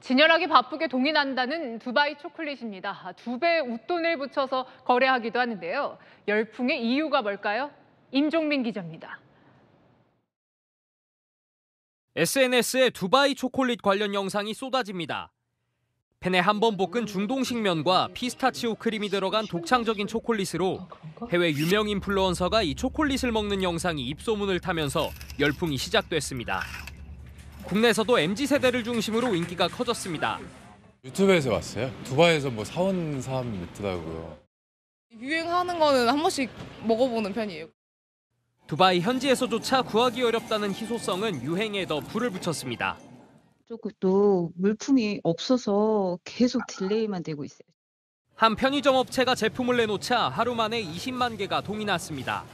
진열하기 바쁘게 동의한다는 두바이 초콜릿입니다. 아, 두배 웃돈을 붙여서 거래하기도 하는데요. 열풍의 이유가 뭘까요? 임종민 기자입니다. SNS에 두바이 초콜릿 관련 영상이 쏟아집니다. 팬에 한 번 볶은 중동식 면과 피스타치오 크림이 들어간 독창적인 초콜릿으로 해외 유명 인플루언서가 이 초콜릿을 먹는 영상이 입소문을 타면서 열풍이 시작됐습니다. 국내에서도 MZ세대를 중심으로 인기가 커졌습니다. 유튜브에서 왔어요. 두바이에서 뭐 사온 사람 있더라고요. 유행하는 거는 한 번씩 먹어보는 편이에요. 두바이 현지에서조차 구하기 어렵다는 희소성은 유행에 더 불을 붙였습니다. 쪽도 물품이 없어서 계속 딜레이만 되고 있어요. 한 편의점 업체가 제품을 내놓자 하루 만에 20만 개가 동이 났습니다.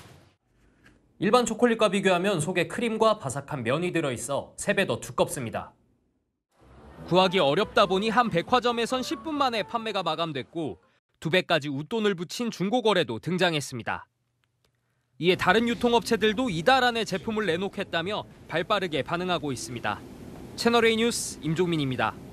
일반 초콜릿과 비교하면 속에 크림과 바삭한 면이 들어있어 3배 더 두껍습니다. 구하기 어렵다 보니 한 백화점에선 10분 만에 판매가 마감됐고 두 배까지 웃돈을 붙인 중고 거래도 등장했습니다. 이에 다른 유통업체들도 이달 안에 제품을 내놓겠다며 발빠르게 반응하고 있습니다. 채널A 뉴스 임종민입니다.